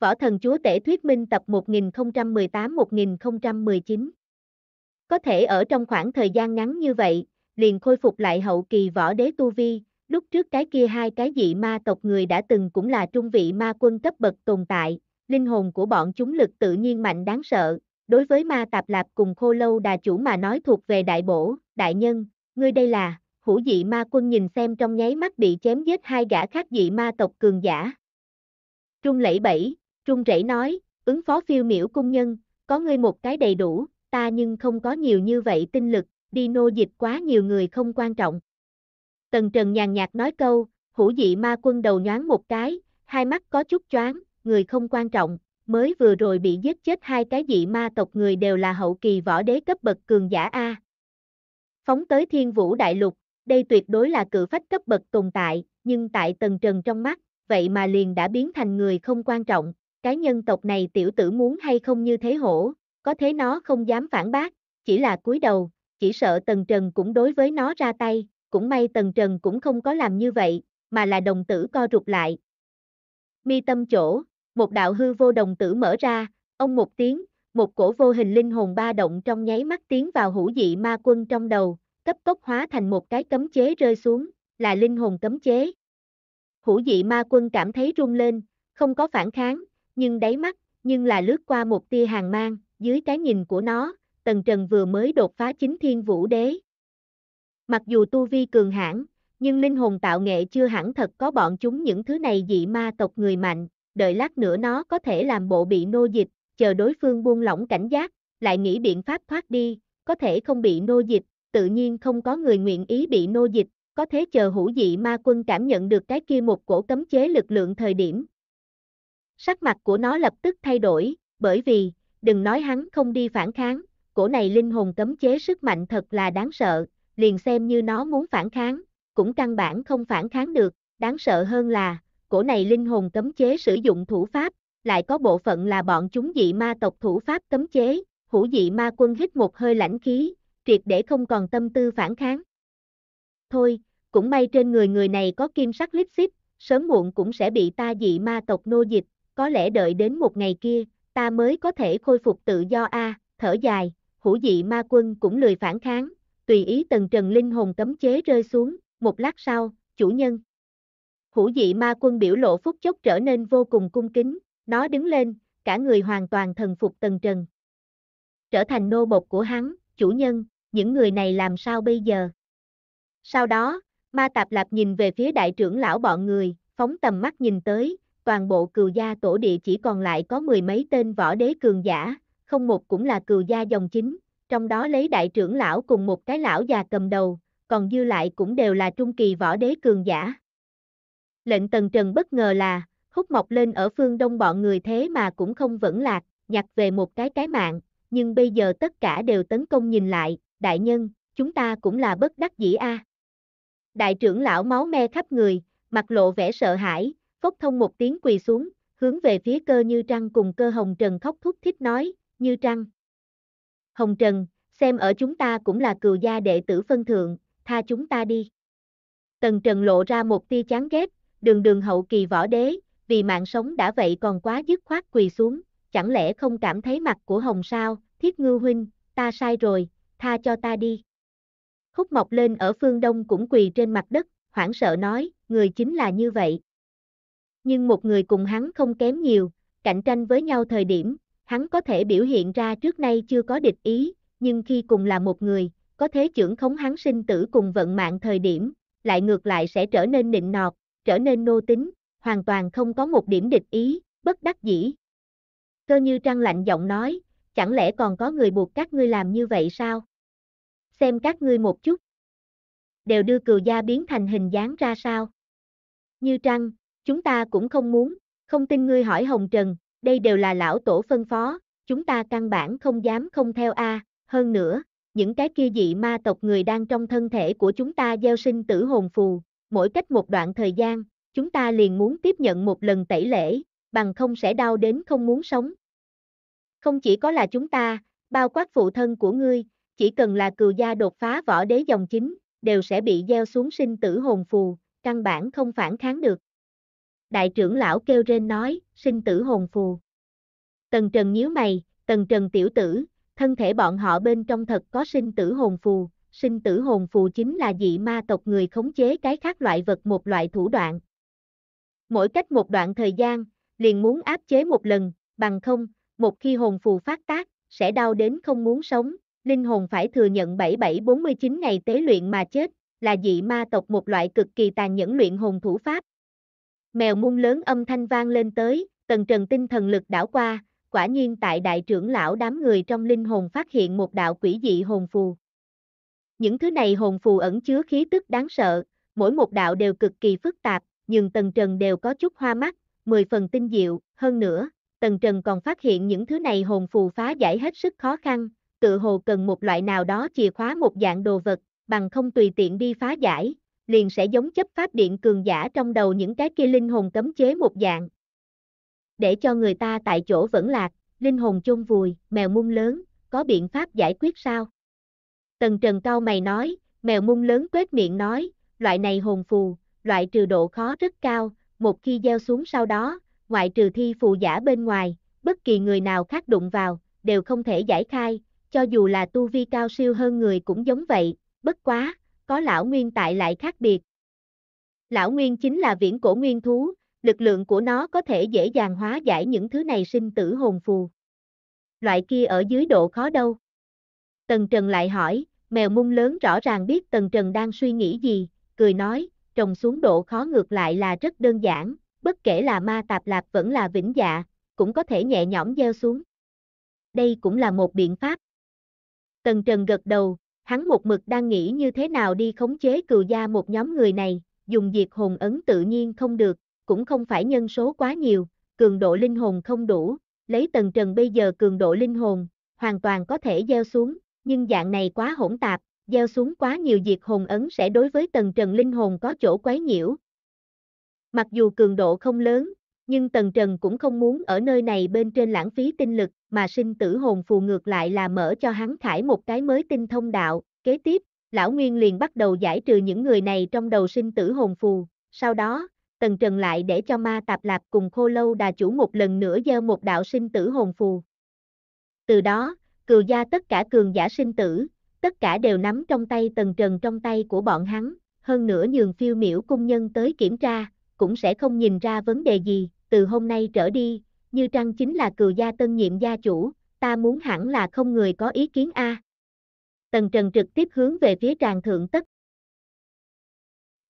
Võ Thần Chúa Tể Thuyết Minh tập 1018-1019 Có thể ở trong khoảng thời gian ngắn như vậy, liền khôi phục lại hậu kỳ võ đế Tu Vi, lúc trước cái kia hai cái dị ma tộc người đã từng cũng là trung vị ma quân cấp bậc tồn tại, linh hồn của bọn chúng lực tự nhiên mạnh đáng sợ, đối với ma tạp lạp cùng khô lâu đà chủ mà nói thuộc về đại bổ, đại nhân, ngươi đây là, hữu dị ma quân nhìn xem trong nháy mắt bị chém giết hai gã khác dị ma tộc cường giả. Trung lẫy bảy. Trung rẩy nói, ứng phó phiêu miểu cung nhân, có ngươi một cái đầy đủ, ta nhưng không có nhiều như vậy tinh lực, đi nô dịch quá nhiều người không quan trọng. Tần Trần nhàn nhạt nói câu, hữu dị ma quân đầu nhoáng một cái, hai mắt có chút choáng, người không quan trọng, mới vừa rồi bị giết chết hai cái dị ma tộc người đều là hậu kỳ võ đế cấp bậc cường giả A. Phóng tới thiên vũ đại lục, đây tuyệt đối là cự phách cấp bậc tồn tại, nhưng tại Tần Trần trong mắt, vậy mà liền đã biến thành người không quan trọng, cái nhân tộc này tiểu tử muốn hay không như thế hổ, có thế nó không dám phản bác, chỉ là cúi đầu, chỉ sợ Tần Trần cũng đối với nó ra tay, cũng may Tần Trần cũng không có làm như vậy, mà là đồng tử co rụt lại. Mi tâm chỗ, một đạo hư vô đồng tử mở ra, ông một tiếng, một cổ vô hình linh hồn ba động trong nháy mắt tiến vào hữu dị ma quân trong đầu, cấp tốc hóa thành một cái cấm chế rơi xuống, là linh hồn cấm chế. Hữu dị ma quân cảm thấy rung lên, không có phản kháng, nhưng đáy mắt, nhưng là lướt qua một tia hàng mang, dưới cái nhìn của nó, Tần Trần vừa mới đột phá chính thiên vũ đế. Mặc dù tu vi cường hãn, nhưng linh hồn tạo nghệ chưa hẳn thật có bọn chúng những thứ này dị ma tộc người mạnh, đợi lát nữa nó có thể làm bộ bị nô dịch, chờ đối phương buông lỏng cảnh giác, lại nghĩ biện pháp thoát đi, có thể không bị nô dịch, tự nhiên không có người nguyện ý bị nô dịch, có thế chờ hữu dị ma quân cảm nhận được cái kia một cổ cấm chế lực lượng thời điểm, Sắc mặt của nó lập tức thay đổi, bởi vì, đừng nói hắn không đi phản kháng, cổ này linh hồn cấm chế sức mạnh thật là đáng sợ, liền xem như nó muốn phản kháng, cũng căn bản không phản kháng được, đáng sợ hơn là, cổ này linh hồn cấm chế sử dụng thủ pháp, lại có bộ phận là bọn chúng dị ma tộc thủ pháp cấm chế, hữu dị ma quân hít một hơi lãnh khí, triệt để không còn tâm tư phản kháng. Thôi, cũng may trên người người này có kim sắc lít xít, sớm muộn cũng sẽ bị ta dị ma tộc nô dịch, có lẽ đợi đến một ngày kia, ta mới có thể khôi phục tự do a, à, thở dài, hữu dị ma quân cũng lười phản kháng, tùy ý tần trần linh hồn cấm chế rơi xuống, một lát sau, chủ nhân. Hữu dị ma quân biểu lộ phúc chốc trở nên vô cùng cung kính, nó đứng lên, cả người hoàn toàn thần phục tần trần. Trở thành nô bộc của hắn, chủ nhân, những người này làm sao bây giờ? Sau đó, ma tạp lạp nhìn về phía đại trưởng lão bọn người, phóng tầm mắt nhìn tới, toàn bộ cừu gia tổ địa chỉ còn lại có mười mấy tên võ đế cường giả, không một cũng là cừu gia dòng chính, trong đó lấy đại trưởng lão cùng một cái lão già cầm đầu, còn dư lại cũng đều là trung kỳ võ đế cường giả. Lệnh Tần Trần bất ngờ là, hút mọc lên ở phương đông bọn người thế mà cũng không vẫn lạc, nhặt về một cái cái mạng, nhưng bây giờ tất cả đều tấn công nhìn lại, đại nhân, chúng ta cũng là bất đắc dĩ a. Đại trưởng lão máu me khắp người, mặt lộ vẻ sợ hãi, phốc thông một tiếng quỳ xuống, hướng về phía cơ như trăng cùng cơ hồng trần khóc thúc thích nói, như trăng. Hồng trần, xem ở chúng ta cũng là cừu gia đệ tử phân thượng, tha chúng ta đi. Tần trần lộ ra một tia chán ghét, đường đường hậu kỳ võ đế, vì mạng sống đã vậy còn quá dứt khoát quỳ xuống, chẳng lẽ không cảm thấy mặt của hồng sao, thiết ngư huynh, ta sai rồi, tha cho ta đi. Khúc mọc lên ở phương đông cũng quỳ trên mặt đất, hoảng sợ nói, người chính là như vậy nhưng một người cùng hắn không kém nhiều, cạnh tranh với nhau thời điểm, hắn có thể biểu hiện ra trước nay chưa có địch ý, nhưng khi cùng là một người, có thế trưởng khống hắn sinh tử cùng vận mạng thời điểm, lại ngược lại sẽ trở nên nịnh nọt, trở nên nô tính, hoàn toàn không có một điểm địch ý, bất đắc dĩ. Cơ như trăng lạnh giọng nói, chẳng lẽ còn có người buộc các ngươi làm như vậy sao? Xem các ngươi một chút. Đều đưa cừu gia biến thành hình dáng ra sao? Như trăng, chúng ta cũng không muốn, không tin ngươi hỏi Hồng Trần, đây đều là lão tổ phân phó, chúng ta căn bản không dám không theo a, hơn nữa, những cái kia dị ma tộc người đang trong thân thể của chúng ta gieo sinh tử hồn phù, mỗi cách một đoạn thời gian, chúng ta liền muốn tiếp nhận một lần tẩy lễ, bằng không sẽ đau đến không muốn sống. Không chỉ có là chúng ta, bao quát phụ thân của ngươi, chỉ cần là cừu gia đột phá võ đế dòng chính, đều sẽ bị gieo xuống sinh tử hồn phù, căn bản không phản kháng được đại trưởng lão kêu rên nói, sinh tử hồn phù. Tần Trần nhíu mày, Tần Trần tiểu tử, thân thể bọn họ bên trong thật có sinh tử hồn phù, sinh tử hồn phù chính là dị ma tộc người khống chế cái khác loại vật một loại thủ đoạn. Mỗi cách một đoạn thời gian, liền muốn áp chế một lần, bằng không, một khi hồn phù phát tác, sẽ đau đến không muốn sống, linh hồn phải thừa nhận 7749 ngày tế luyện mà chết, là dị ma tộc một loại cực kỳ tàn nhẫn luyện hồn thủ pháp, Mèo mung lớn âm thanh vang lên tới, tần trần tinh thần lực đảo qua, quả nhiên tại đại trưởng lão đám người trong linh hồn phát hiện một đạo quỷ dị hồn phù. Những thứ này hồn phù ẩn chứa khí tức đáng sợ, mỗi một đạo đều cực kỳ phức tạp, nhưng tần trần đều có chút hoa mắt, mười phần tinh diệu, hơn nữa, tần trần còn phát hiện những thứ này hồn phù phá giải hết sức khó khăn, tự hồ cần một loại nào đó chìa khóa một dạng đồ vật, bằng không tùy tiện đi phá giải, liền sẽ giống chấp pháp điện cường giả trong đầu những cái kia linh hồn cấm chế một dạng. Để cho người ta tại chỗ vẫn lạc, linh hồn chôn vùi, mèo mung lớn, có biện pháp giải quyết sao? Tần Trần cao mày nói, mèo mung lớn quét miệng nói, loại này hồn phù, loại trừ độ khó rất cao, một khi gieo xuống sau đó, ngoại trừ thi phù giả bên ngoài, bất kỳ người nào khác đụng vào, đều không thể giải khai, cho dù là tu vi cao siêu hơn người cũng giống vậy, bất quá, có lão nguyên tại lại khác biệt. Lão nguyên chính là viễn cổ nguyên thú, lực lượng của nó có thể dễ dàng hóa giải những thứ này sinh tử hồn phù. Loại kia ở dưới độ khó đâu. Tần Trần lại hỏi, mèo mung lớn rõ ràng biết Tần Trần đang suy nghĩ gì, cười nói, trồng xuống độ khó ngược lại là rất đơn giản, bất kể là ma tạp lạp vẫn là vĩnh dạ, cũng có thể nhẹ nhõm gieo xuống. Đây cũng là một biện pháp. Tần Trần gật đầu, hắn một mực đang nghĩ như thế nào đi khống chế cừu gia một nhóm người này, dùng diệt hồn ấn tự nhiên không được, cũng không phải nhân số quá nhiều, cường độ linh hồn không đủ, lấy tần trần bây giờ cường độ linh hồn, hoàn toàn có thể gieo xuống, nhưng dạng này quá hỗn tạp, gieo xuống quá nhiều diệt hồn ấn sẽ đối với tần trần linh hồn có chỗ quấy nhiễu. Mặc dù cường độ không lớn, nhưng Tần Trần cũng không muốn ở nơi này bên trên lãng phí tinh lực, mà sinh tử hồn phù ngược lại là mở cho hắn khải một cái mới tinh thông đạo, kế tiếp, Lão Nguyên liền bắt đầu giải trừ những người này trong đầu sinh tử hồn phù, sau đó, Tần Trần lại để cho ma tạp lạp cùng khô lâu đà chủ một lần nữa gieo một đạo sinh tử hồn phù. Từ đó, cừu gia tất cả cường giả sinh tử, tất cả đều nắm trong tay Tần Trần trong tay của bọn hắn, hơn nữa nhường phiêu miểu cung nhân tới kiểm tra, cũng sẽ không nhìn ra vấn đề gì, từ hôm nay trở đi, Như Trăng chính là cừu gia tân nhiệm gia chủ, ta muốn hẳn là không người có ý kiến a. Tần Trần trực tiếp hướng về phía tràng thượng tất.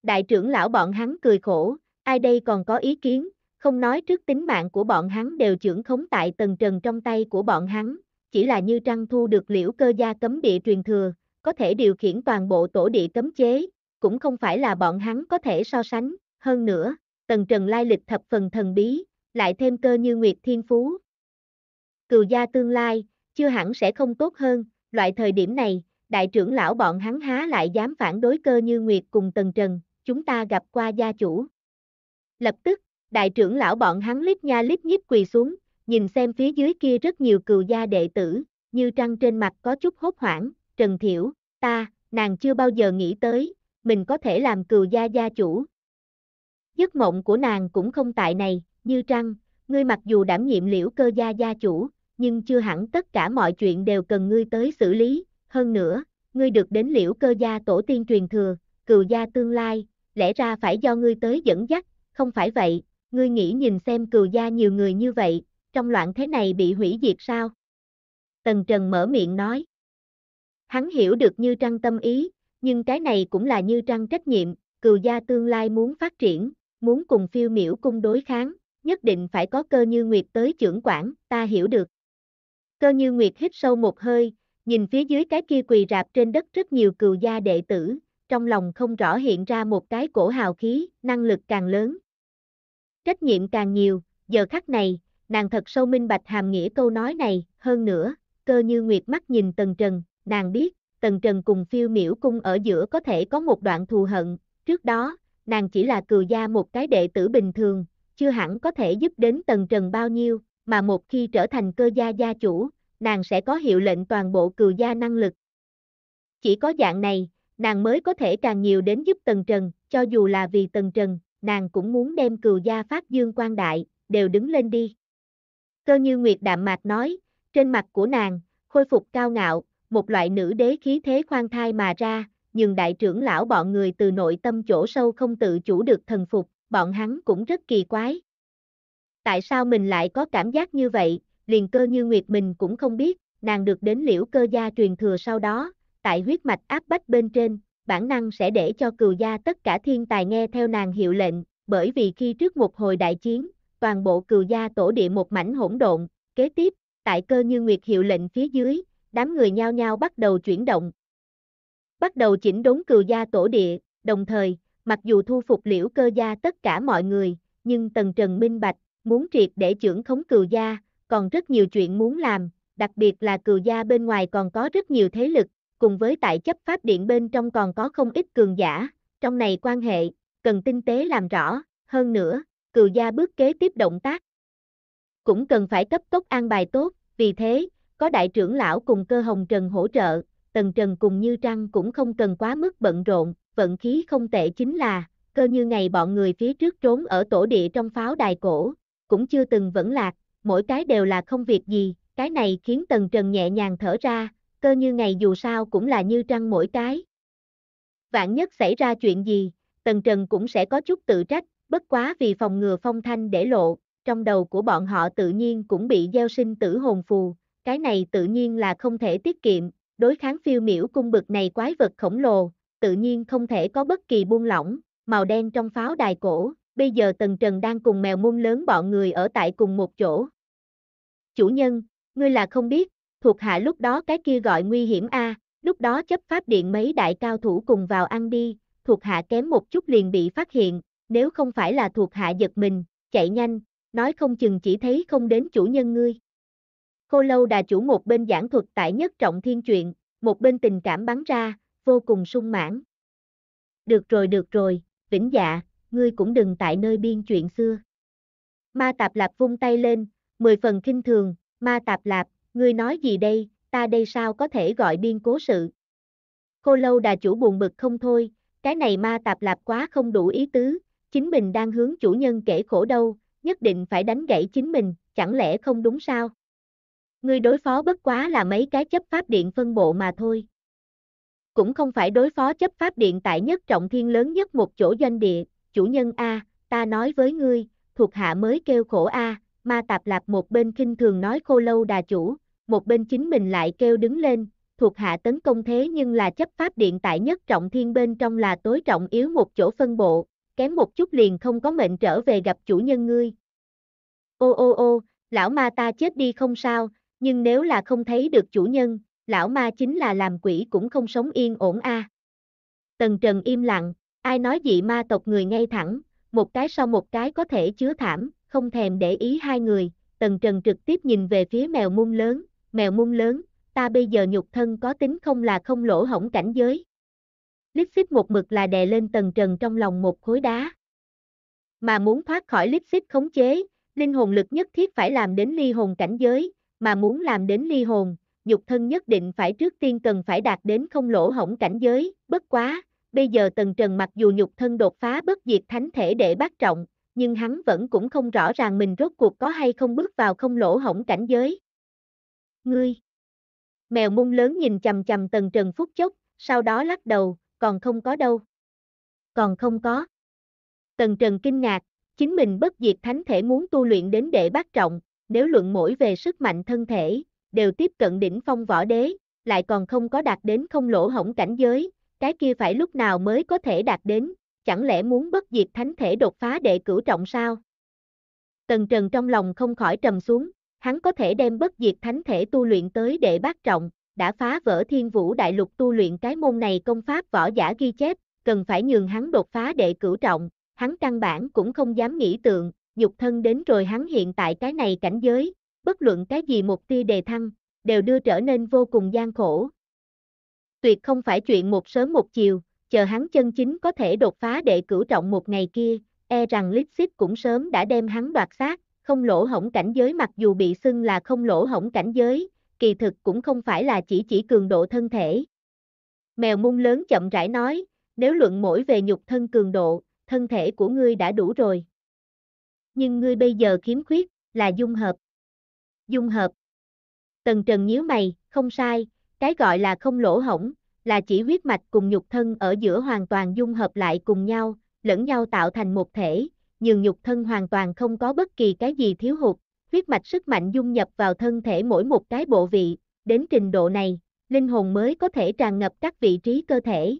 Đại trưởng lão bọn hắn cười khổ, ai đây còn có ý kiến, không nói trước tính mạng của bọn hắn đều trưởng khống tại Tần Trần trong tay của bọn hắn, chỉ là Như Trăng thu được liễu cơ gia cấm địa truyền thừa, có thể điều khiển toàn bộ tổ địa cấm chế, cũng không phải là bọn hắn có thể so sánh, hơn nữa, tần trần lai lịch thập phần thần bí, lại thêm cơ như nguyệt thiên phú. Cừu gia tương lai, chưa hẳn sẽ không tốt hơn, loại thời điểm này, đại trưởng lão bọn hắn há lại dám phản đối cơ như nguyệt cùng tần trần, chúng ta gặp qua gia chủ. Lập tức, đại trưởng lão bọn hắn lít nha lít nhíp quỳ xuống, nhìn xem phía dưới kia rất nhiều cừu gia đệ tử, như trăng trên mặt có chút hốt hoảng, trần thiểu, ta, nàng chưa bao giờ nghĩ tới, mình có thể làm cừu gia gia chủ, Giấc mộng của nàng cũng không tại này, như trăng, ngươi mặc dù đảm nhiệm liễu cơ gia gia chủ, nhưng chưa hẳn tất cả mọi chuyện đều cần ngươi tới xử lý, hơn nữa, ngươi được đến liễu cơ gia tổ tiên truyền thừa, cựu gia tương lai, lẽ ra phải do ngươi tới dẫn dắt, không phải vậy, ngươi nghĩ nhìn xem cựu gia nhiều người như vậy, trong loạn thế này bị hủy diệt sao? Tần Trần mở miệng nói. Hắn hiểu được Như Trăng tâm ý, nhưng cái này cũng là Như Trăng trách nhiệm, cựu gia tương lai muốn phát triển, muốn cùng phiêu miểu cung đối kháng, nhất định phải có cơ như nguyệt tới trưởng quản, ta hiểu được. Cơ như nguyệt hít sâu một hơi, nhìn phía dưới cái kia quỳ rạp trên đất rất nhiều cừu gia đệ tử, trong lòng không rõ hiện ra một cái cổ hào khí, năng lực càng lớn. Trách nhiệm càng nhiều, giờ khắc này, nàng thật sâu minh bạch hàm nghĩa câu nói này, hơn nữa, cơ như nguyệt mắt nhìn Tần Trần, nàng biết, Tần Trần cùng phiêu miểu cung ở giữa có thể có một đoạn thù hận, trước đó, nàng chỉ là cừu gia một cái đệ tử bình thường, chưa hẳn có thể giúp đến tầng trần bao nhiêu, mà một khi trở thành cơ gia gia chủ, nàng sẽ có hiệu lệnh toàn bộ cừu gia năng lực. Chỉ có dạng này, nàng mới có thể càng nhiều đến giúp tầng trần, cho dù là vì tầng trần, nàng cũng muốn đem cừu gia phát dương quan đại, đều đứng lên đi. Cơ như Nguyệt Đạm Mạc nói, trên mặt của nàng, khôi phục cao ngạo, một loại nữ đế khí thế khoan thai mà ra, nhưng đại trưởng lão bọn người từ nội tâm chỗ sâu không tự chủ được thần phục, bọn hắn cũng rất kỳ quái. Tại sao mình lại có cảm giác như vậy, liền cơ như nguyệt mình cũng không biết, nàng được đến liễu cơ gia truyền thừa sau đó, tại huyết mạch áp bách bên trên, bản năng sẽ để cho cừu gia tất cả thiên tài nghe theo nàng hiệu lệnh, bởi vì khi trước một hồi đại chiến, toàn bộ cừu gia tổ địa một mảnh hỗn độn, kế tiếp, tại cơ như nguyệt hiệu lệnh phía dưới, đám người nhao nhao bắt đầu chuyển động, bắt đầu chỉnh đốn cừu gia tổ địa, đồng thời, mặc dù thu phục liễu cơ gia tất cả mọi người, nhưng Tần Trần minh bạch, muốn triệt để trưởng khống cừu gia, còn rất nhiều chuyện muốn làm, đặc biệt là cừu gia bên ngoài còn có rất nhiều thế lực, cùng với tại chấp pháp điện bên trong còn có không ít cường giả, trong này quan hệ, cần tinh tế làm rõ, hơn nữa, cừu gia bước kế tiếp động tác. Cũng cần phải cấp tốc an bài tốt, vì thế, có đại trưởng lão cùng cơ hồng trần hỗ trợ, Tần Trần cùng Như Trăng cũng không cần quá mức bận rộn, vận khí không tệ chính là, cơ như ngày bọn người phía trước trốn ở tổ địa trong pháo đài cổ, cũng chưa từng vẫn lạc, mỗi cái đều là không việc gì, cái này khiến Tần Trần nhẹ nhàng thở ra, cơ như ngày dù sao cũng là Như Trăng mỗi cái. Vạn nhất xảy ra chuyện gì, Tần Trần cũng sẽ có chút tự trách, bất quá vì phòng ngừa phong thanh để lộ, trong đầu của bọn họ tự nhiên cũng bị gieo sinh tử hồn phù, cái này tự nhiên là không thể tiết kiệm, đối kháng phiêu miểu cung bực này quái vật khổng lồ, tự nhiên không thể có bất kỳ buông lỏng, màu đen trong pháo đài cổ, bây giờ Tần Trần đang cùng mèo môn lớn bọn người ở tại cùng một chỗ. Chủ nhân, ngươi là không biết, thuộc hạ lúc đó cái kia gọi nguy hiểm a, lúc đó chấp pháp điện mấy đại cao thủ cùng vào ăn đi, thuộc hạ kém một chút liền bị phát hiện, nếu không phải là thuộc hạ giật mình, chạy nhanh, nói không chừng chỉ thấy không đến chủ nhân ngươi. Khô lâu đà chủ một bên giảng thuật tại nhất trọng thiên chuyện, một bên tình cảm bắn ra, vô cùng sung mãn. Được rồi được rồi, vĩnh dạ, ngươi cũng đừng tại nơi biên chuyện xưa. Ma tạp lạp vung tay lên, mười phần kinh thường, ma tạp lạp, ngươi nói gì đây, ta đây sao có thể gọi biên cố sự. Khô lâu đà chủ buồn bực không thôi, cái này ma tạp lạp quá không đủ ý tứ, chính mình đang hướng chủ nhân kể khổ đâu, nhất định phải đánh gãy chính mình, chẳng lẽ không đúng sao? Ngươi đối phó bất quá là mấy cái chấp pháp điện phân bộ mà thôi. Cũng không phải đối phó chấp pháp điện tại nhất trọng thiên lớn nhất một chỗ doanh địa, chủ nhân A, ta nói với ngươi, thuộc hạ mới kêu khổ A, ma tạp lạp một bên kinh thường nói khô lâu đà chủ, một bên chính mình lại kêu đứng lên, thuộc hạ tấn công thế nhưng là chấp pháp điện tại nhất trọng thiên bên trong là tối trọng yếu một chỗ phân bộ, kém một chút liền không có mệnh trở về gặp chủ nhân ngươi. Ô ô ô, lão ma ta chết đi không sao, nhưng nếu là không thấy được chủ nhân, lão ma chính là làm quỷ cũng không sống yên ổn a. À. Tần Trần im lặng, ai nói dị ma tộc người ngay thẳng, một cái sau một cái có thể chứa thảm, không thèm để ý hai người, Tần Trần trực tiếp nhìn về phía mèo mung lớn, mèo mung lớn, ta bây giờ nhục thân có tính không là không lỗ hổng cảnh giới. Lít xích một mực là đè lên Tần Trần trong lòng một khối đá. Mà muốn thoát khỏi lít xích khống chế, linh hồn lực nhất thiết phải làm đến ly hồn cảnh giới, mà muốn làm đến ly hồn, nhục thân nhất định phải trước tiên cần phải đạt đến không lỗ hổng cảnh giới, bất quá, bây giờ Tần Trần mặc dù nhục thân đột phá bất diệt thánh thể để bác trọng, nhưng hắn vẫn cũng không rõ ràng mình rốt cuộc có hay không bước vào không lỗ hổng cảnh giới. Ngươi! Mèo mung lớn nhìn chầm chầm Tần Trần phút chốc, sau đó lắc đầu, còn không có đâu. Còn không có. Tần Trần kinh ngạc, chính mình bất diệt thánh thể muốn tu luyện đến đệ bát trọng, nếu luận mỗi về sức mạnh thân thể, đều tiếp cận đỉnh phong võ đế, lại còn không có đạt đến không lỗ hổng cảnh giới, cái kia phải lúc nào mới có thể đạt đến, chẳng lẽ muốn bất diệt thánh thể đột phá đệ cửu trọng sao? Tần Trần trong lòng không khỏi trầm xuống, hắn có thể đem bất diệt thánh thể tu luyện tới đệ bát trọng, đã phá vỡ thiên vũ đại lục tu luyện cái môn này công pháp võ giả ghi chép, cần phải nhường hắn đột phá đệ cửu trọng, hắn căn bản cũng không dám nghĩ tượng, dục thân đến rồi hắn hiện tại cái này cảnh giới, bất luận cái gì một tia đề thăng, đều đưa trở nên vô cùng gian khổ. Tuyệt không phải chuyện một sớm một chiều, chờ hắn chân chính có thể đột phá để cửu trọng một ngày kia, e rằng Lipsit cũng sớm đã đem hắn đoạt xác, không lỗ hổng cảnh giới mặc dù bị xưng là không lỗ hổng cảnh giới, kỳ thực cũng không phải là chỉ chỉ cường độ thân thể. Mèo mung lớn chậm rãi nói, nếu luận mỗi về nhục thân cường độ, thân thể của ngươi đã đủ rồi nhưng ngươi bây giờ khiếm khuyết, là dung hợp. Dung hợp. Tần Trần nhíu mày, không sai, cái gọi là không lỗ hổng, là chỉ huyết mạch cùng nhục thân ở giữa hoàn toàn dung hợp lại cùng nhau, lẫn nhau tạo thành một thể, nhường nhục thân hoàn toàn không có bất kỳ cái gì thiếu hụt, huyết mạch sức mạnh dung nhập vào thân thể mỗi một cái bộ vị, đến trình độ này, linh hồn mới có thể tràn ngập các vị trí cơ thể.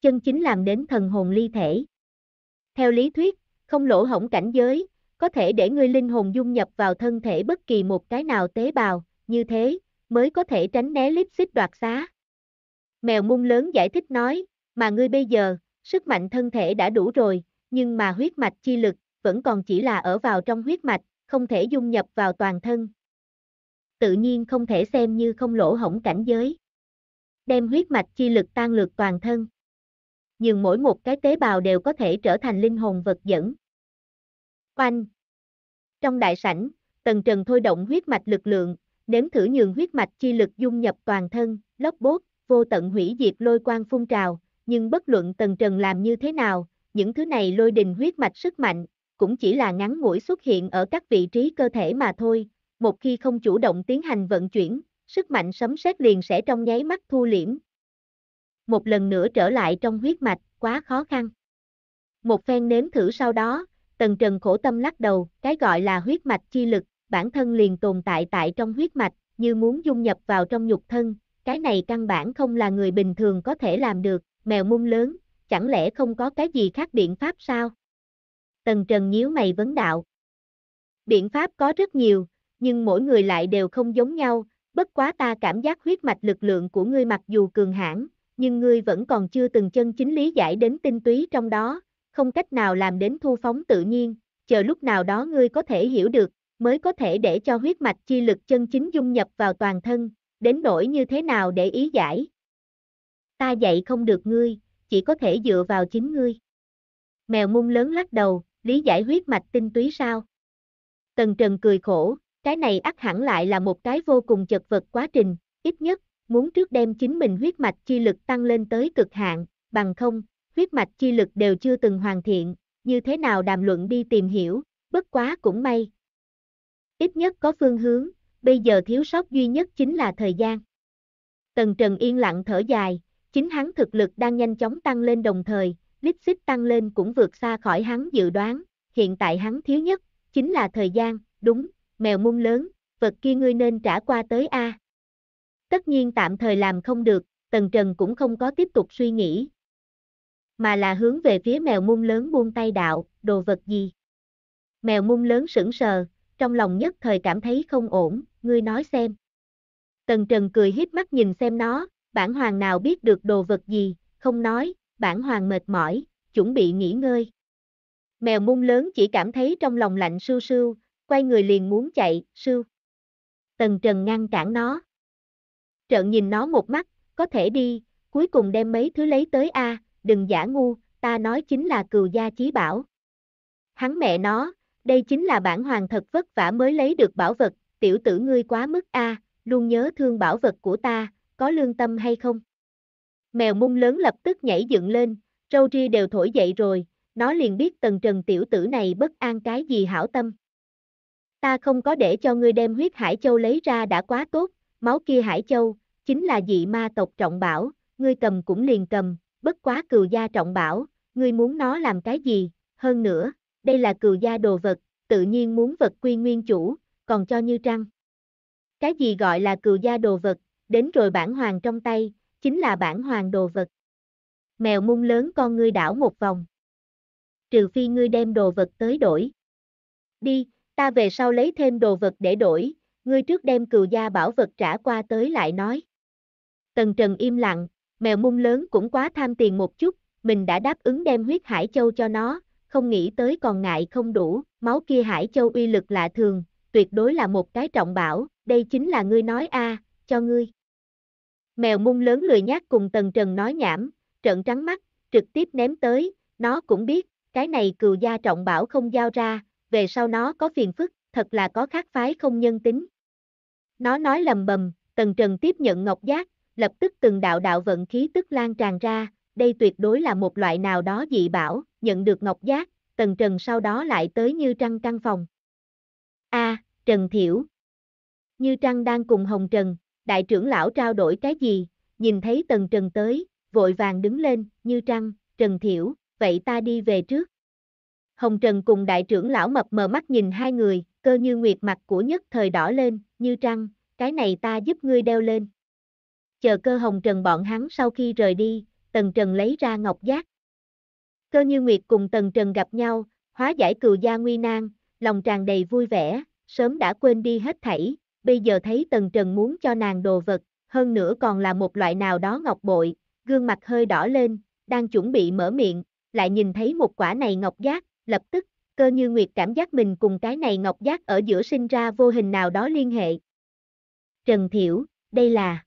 Chân chính làm đến thần hồn ly thể. Theo lý thuyết, không lỗ hổng cảnh giới, có thể để ngươi linh hồn dung nhập vào thân thể bất kỳ một cái nào tế bào, như thế, mới có thể tránh né líp xích đoạt xá. Mèo mung lớn giải thích nói, mà ngươi bây giờ, sức mạnh thân thể đã đủ rồi, nhưng mà huyết mạch chi lực, vẫn còn chỉ là ở vào trong huyết mạch, không thể dung nhập vào toàn thân. Tự nhiên không thể xem như không lỗ hổng cảnh giới. Đem huyết mạch chi lực tan lược toàn thân. Nhưng mỗi một cái tế bào đều có thể trở thành linh hồn vật dẫn. Oanh! Trong đại sảnh, Tần Trần thôi động huyết mạch lực lượng, nếm thử nhường huyết mạch chi lực dung nhập toàn thân, lốc bốt, vô tận hủy diệt lôi quang phun trào, nhưng bất luận Tần Trần làm như thế nào, những thứ này lôi đình huyết mạch sức mạnh, cũng chỉ là ngắn ngủi xuất hiện ở các vị trí cơ thể mà thôi, một khi không chủ động tiến hành vận chuyển, sức mạnh sấm sét liền sẽ trong nháy mắt thu liễm. Một lần nữa trở lại trong huyết mạch, quá khó khăn. Một phen nếm thử sau đó, Tần Trần khổ tâm lắc đầu, cái gọi là huyết mạch chi lực, bản thân liền tồn tại tại trong huyết mạch, như muốn dung nhập vào trong nhục thân, cái này căn bản không là người bình thường có thể làm được, mèo mung lớn, chẳng lẽ không có cái gì khác biện pháp sao? Tần Trần nhíu mày vấn đạo. Biện pháp có rất nhiều, nhưng mỗi người lại đều không giống nhau, bất quá ta cảm giác huyết mạch lực lượng của ngươi mặc dù cường hãn, nhưng ngươi vẫn còn chưa từng chân chính lý giải đến tinh túy trong đó, không cách nào làm đến thu phóng tự nhiên, chờ lúc nào đó ngươi có thể hiểu được, mới có thể để cho huyết mạch chi lực chân chính dung nhập vào toàn thân, đến nỗi như thế nào để ý giải. Ta dạy không được ngươi, chỉ có thể dựa vào chính ngươi. Mèo mung lớn lắc đầu, lý giải huyết mạch tinh túy sao? Tần Trần cười khổ, cái này ắt hẳn lại là một cái vô cùng chật vật quá trình, ít nhất, muốn trước đem chính mình huyết mạch chi lực tăng lên tới cực hạn, bằng không, huyết mạch chi lực đều chưa từng hoàn thiện, như thế nào đàm luận đi tìm hiểu, bất quá cũng may. Ít nhất có phương hướng, bây giờ thiếu sót duy nhất chính là thời gian. Tần Trần yên lặng thở dài, chính hắn thực lực đang nhanh chóng tăng lên đồng thời, lít xích tăng lên cũng vượt xa khỏi hắn dự đoán, hiện tại hắn thiếu nhất, chính là thời gian, đúng, mèo mung lớn, vật kia ngươi nên trả qua tới A. Tất nhiên tạm thời làm không được, Tần Trần cũng không có tiếp tục suy nghĩ, mà là hướng về phía mèo mung lớn buông tay đạo, đồ vật gì? Mèo mung lớn sững sờ, trong lòng nhất thời cảm thấy không ổn, ngươi nói xem. Tần Trần cười híp mắt nhìn xem nó, bản hoàng nào biết được đồ vật gì, không nói, bản hoàng mệt mỏi, chuẩn bị nghỉ ngơi. Mèo mung lớn chỉ cảm thấy trong lòng lạnh sưu sưu, quay người liền muốn chạy, sưu. Tần Trần ngăn cản nó. Trợn nhìn nó một mắt, có thể đi, cuối cùng đem mấy thứ lấy tới a, đừng giả ngu, ta nói chính là cừu gia chí bảo. Hắn mẹ nó, đây chính là bản hoàng thật vất vả mới lấy được bảo vật, tiểu tử ngươi quá mức a, luôn nhớ thương bảo vật của ta, có lương tâm hay không? Mèo mung lớn lập tức nhảy dựng lên, râu ria đều thổi dậy rồi, nó liền biết tần trần tiểu tử này bất an cái gì hảo tâm. Ta không có để cho ngươi đem huyết hải châu lấy ra đã quá tốt, máu kia hải châu, chính là dị ma tộc trọng bảo, ngươi cầm cũng liền cầm, bất quá cừu gia trọng bảo, ngươi muốn nó làm cái gì, hơn nữa, đây là cừu gia đồ vật, tự nhiên muốn vật quy nguyên chủ, còn cho như trăng. Cái gì gọi là cừu gia đồ vật, đến rồi bản hoàng trong tay, chính là bản hoàng đồ vật. Mèo mung lớn con ngươi đảo một vòng. Trừ phi ngươi đem đồ vật tới đổi. Đi, ta về sau lấy thêm đồ vật để đổi, ngươi trước đem cừu gia bảo vật trả qua tới lại nói. Tần Trần im lặng, mèo mung lớn cũng quá tham tiền một chút, mình đã đáp ứng đem huyết hải châu cho nó, không nghĩ tới còn ngại không đủ, máu kia hải châu uy lực lạ thường, tuyệt đối là một cái trọng bảo, đây chính là ngươi nói a, cho ngươi. Mèo mung lớn lười nhác cùng Tần Trần nói nhảm, trợn trắng mắt, trực tiếp ném tới, nó cũng biết, cái này cừu gia trọng bảo không giao ra, về sau nó có phiền phức, thật là có khác phái không nhân tính. Nó nói lầm bầm, Tần Trần tiếp nhận ngọc giác, lập tức từng đạo đạo vận khí tức lan tràn ra, đây tuyệt đối là một loại nào đó dị bảo, nhận được ngọc giác, tần trần sau đó lại tới như trăng căn phòng. A, Trần Thiểu. Như trăng đang cùng Hồng Trần, đại trưởng lão trao đổi cái gì, nhìn thấy tần trần tới, vội vàng đứng lên, như trăng, Trần Thiểu, vậy ta đi về trước. Hồng Trần cùng đại trưởng lão mập mờ mắt nhìn hai người, cơ như nguyệt mặt của nhất thời đỏ lên, như trăng, cái này ta giúp ngươi đeo lên chờ cơ hồng trần bọn hắn sau khi rời đi, tần trần lấy ra ngọc giác. Cơ như nguyệt cùng tần trần gặp nhau, hóa giải cừu gia nguy nan, lòng tràn đầy vui vẻ, sớm đã quên đi hết thảy, bây giờ thấy tần trần muốn cho nàng đồ vật, hơn nữa còn là một loại nào đó ngọc bội, gương mặt hơi đỏ lên, đang chuẩn bị mở miệng, lại nhìn thấy một quả này ngọc giác, lập tức, cơ như nguyệt cảm giác mình cùng cái này ngọc giác ở giữa sinh ra vô hình nào đó liên hệ. Trần Thiểu, đây là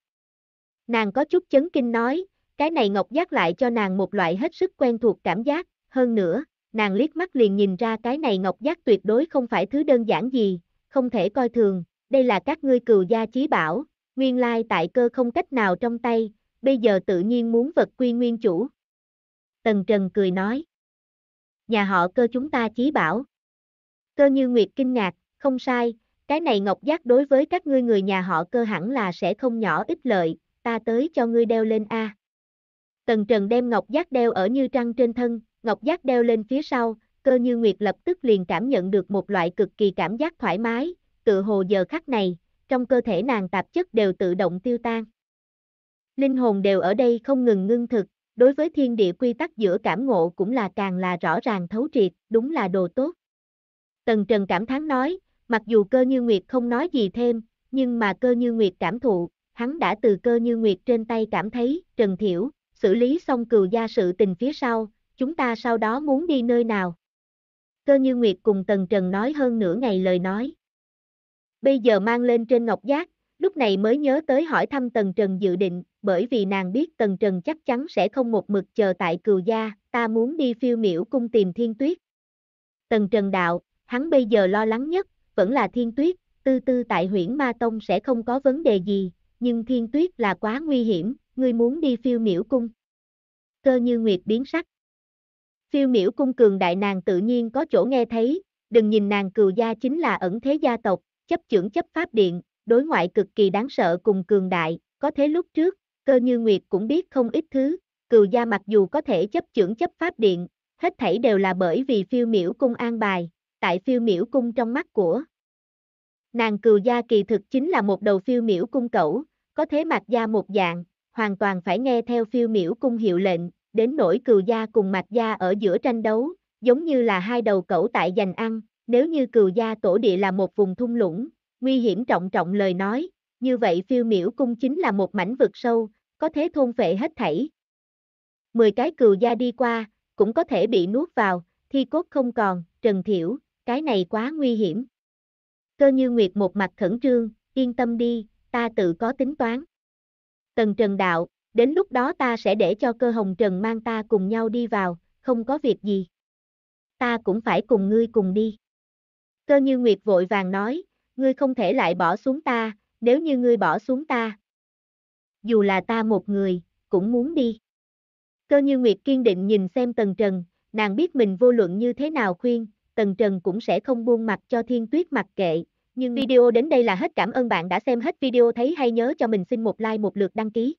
Nàng có chút chấn kinh nói, cái này ngọc giác lại cho nàng một loại hết sức quen thuộc cảm giác, hơn nữa, nàng liếc mắt liền nhìn ra cái này ngọc giác tuyệt đối không phải thứ đơn giản gì, không thể coi thường, đây là các ngươi cừu gia chí bảo, nguyên lai tại cơ không cách nào trong tay, bây giờ tự nhiên muốn vật quy nguyên chủ. Tần Trần cười nói, nhà họ cơ chúng ta chí bảo. Cơ như Nguyệt kinh ngạc, không sai, cái này ngọc giác đối với các ngươi người nhà họ cơ hẳn là sẽ không nhỏ ít lợi, ta tới cho ngươi đeo lên a. Tần Trần đem ngọc giác đeo ở như trăng trên thân, ngọc giác đeo lên phía sau, cơ như nguyệt lập tức liền cảm nhận được một loại cực kỳ cảm giác thoải mái, tự hồ giờ khắc này, trong cơ thể nàng tạp chất đều tự động tiêu tan. Linh hồn đều ở đây không ngừng ngưng thực, đối với thiên địa quy tắc giữa cảm ngộ cũng là càng là rõ ràng thấu triệt, đúng là đồ tốt. Tần Trần cảm thán nói, mặc dù cơ như nguyệt không nói gì thêm, nhưng mà cơ như nguyệt cảm thụ, hắn đã từ cơ như nguyệt trên tay cảm thấy, trần thiểu, xử lý xong cừu gia sự tình phía sau, chúng ta sau đó muốn đi nơi nào. Cơ như nguyệt cùng tần trần nói hơn nửa ngày lời nói. Bây giờ mang lên trên ngọc giác, lúc này mới nhớ tới hỏi thăm tần trần dự định, bởi vì nàng biết tần trần chắc chắn sẽ không một mực chờ tại cừu gia, ta muốn đi phiêu miễu cung tìm thiên tuyết. Tần trần đạo, hắn bây giờ lo lắng nhất, vẫn là thiên tuyết, tư tư tại huyễn ma tông sẽ không có vấn đề gì, nhưng thiên tuyết là quá nguy hiểm, ngươi muốn đi phiêu miễu cung. Cơ như nguyệt biến sắc. Phiêu miễu cung cường đại nàng tự nhiên có chỗ nghe thấy, đừng nhìn nàng cừu gia chính là ẩn thế gia tộc, chấp trưởng chấp pháp điện, đối ngoại cực kỳ đáng sợ cùng cường đại, có thế lúc trước, cơ như nguyệt cũng biết không ít thứ, cừu gia mặc dù có thể chấp trưởng chấp pháp điện, hết thảy đều là bởi vì phiêu miễu cung an bài, tại phiêu miễu cung trong mắt của Nàng cừu gia kỳ thực chính là một đầu phiêu miễu cung cẩu, có thế mặt gia một dạng, hoàn toàn phải nghe theo phiêu miễu cung hiệu lệnh, đến nỗi cừu gia cùng mặt gia ở giữa tranh đấu, giống như là hai đầu cẩu tại giành ăn, nếu như cừu gia tổ địa là một vùng thung lũng, nguy hiểm trọng trọng lời nói, như vậy phiêu miễu cung chính là một mảnh vực sâu, có thế thôn phệ hết thảy. Mười cái cừu gia đi qua, cũng có thể bị nuốt vào, thi cốt không còn, trần thiểu, cái này quá nguy hiểm. Cơ như nguyệt một mặt khẩn trương, yên tâm đi, ta tự có tính toán. Tần Trần đạo, đến lúc đó ta sẽ để cho cơ hồng trần mang ta cùng nhau đi vào, không có việc gì. Ta cũng phải cùng ngươi cùng đi. Cơ như nguyệt vội vàng nói, ngươi không thể lại bỏ xuống ta, nếu như ngươi bỏ xuống ta. Dù là ta một người, cũng muốn đi. Cơ như nguyệt kiên định nhìn xem tần trần, nàng biết mình vô luận như thế nào khuyên, Tần Trần cũng sẽ không buông mặt cho Thiên Tuyết mặc kệ. Nhưng video đến đây là hết cảm ơn bạn đã xem hết video thấy hay nhớ cho mình xin một like một lượt đăng ký.